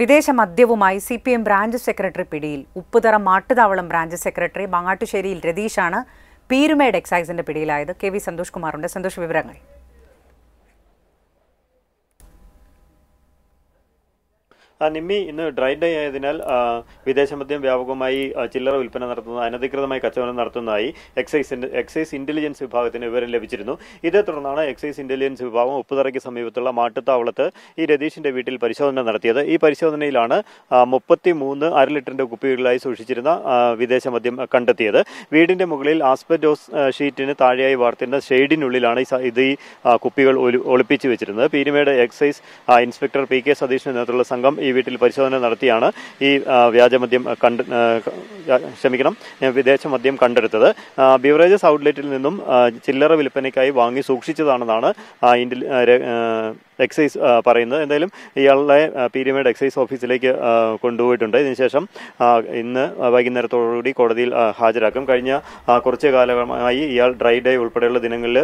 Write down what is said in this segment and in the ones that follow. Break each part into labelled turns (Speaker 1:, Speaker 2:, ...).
Speaker 1: വിദേശ മദ്യവുമായി C P M branch secretary പിടിയിൽ ഉപ്പുതറ മാട്ടുതാവളം ബ്രാഞ്ച് സെക്രട്ടറി മാങ്ങാട്ടുശ്ശേരിയിൽ രതീഷാണ് പീരുമേഡ് എക്സൈസിന്റെ പിടിയിലായത് കെ വി സന്തോഷ് കുമാറിന്റെ സന്തോഷ വിവരങ്ങൾ
Speaker 2: നിമ്മി ഇന്ന് ഡ്രൈ ഡേ ആയതിനാൽ വിദേശ മദ്യം വ്യാപകമായി ചില്ലറ വിൽപ്പന നടത്തുന്ന അനധികൃതമായി കച്ചവടം നടത്തുന്നതായി എക്സൈസ് എക്സൈസ് ഇന്റലിജൻസ് വിഭാഗത്തിന് വിവരം ലഭിച്ചിരുന്നു ഇതേ തുടർന്നാണ് എക്സൈസ് ഇന്റലിജൻസ് വിഭാഗം ഉപ്പുതറയ്ക്ക് സമീപത്തുള്ള മാട്ടുത്താവളത്ത് ഈ രതീഷിന്റെ വീട്ടിൽ പരിശോധന നടത്തിയത് ഈ പരിശോധനയിലാണ് മുപ്പത്തി മൂന്ന് അരലിറ്ററിന്റെ കുപ്പികളിലായി സൂക്ഷിച്ചിരുന്ന വിദേശ മദ്യം കണ്ടെത്തിയത് വീടിന്റെ മുകളിൽ ആസ്പെറ്റോസ് ഷീറ്റിന് താഴെയായി വാർത്തിരുന്ന ഷെയ്ഡിനുള്ളിലാണ് ഇത് ഈ കുപ്പികൾ ഒളിപ്പിച്ചു വെച്ചിരുന്നത് Peerumedu excise inspector P K സതീഷിന്റെ നേതൃത്വമുള്ള സംഘം ഈ വീട്ടിൽ പരിശോധന നടത്തിയാണ് ഈ വ്യാജമദ്യം കണ്ട് ക്ഷമിക്കണം വിദേശ മദ്യം കണ്ടെടുത്തത് ബിവറേജസ് ഔട്ട്ലെറ്റിൽ നിന്നും ചില്ലറ വിൽപ്പനയ്ക്കായി വാങ്ങി സൂക്ഷിച്ചതാണെന്നാണ് എക്സൈസ് പറയുന്നത് എന്തായാലും ഇയാളെ പീരിമേഡ് എക്സൈസ് ഓഫീസിലേക്ക് കൊണ്ടുപോയിട്ടുണ്ട് ഇതിനുശേഷം ഇന്ന് വൈകുന്നേരത്തോടുകൂടി കോടതിയിൽ ഹാജരാക്കും കഴിഞ്ഞ കുറച്ച് കാലമായി ഇയാൾ ഡ്രൈ ഡേ ഉൾപ്പെടെയുള്ള ദിനങ്ങളിൽ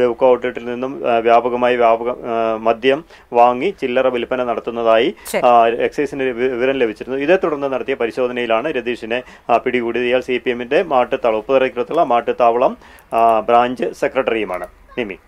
Speaker 2: ബെവ്കോ ഔട്ട്ലെറ്റിൽ നിന്നും വ്യാപകമായി വ്യാപക മദ്യം വാങ്ങി ചില്ലറ വിൽപ്പന നടത്തുന്നതായി എക്സൈസിന് വിവരം ലഭിച്ചിരുന്നു ഇതേ തുടർന്ന് നടത്തിയ പരിശോധനയിലാണ് രതീഷിനെ പിടികൂടിയത് ഇയാൾ സി പി എമ്മിന്റെ മാട്ട് തളപ്പുതറയ്ക്കടുത്തുള്ള മാട്ടുത്താവളം ബ്രാഞ്ച് സെക്രട്ടറിയുമാണ് നിമി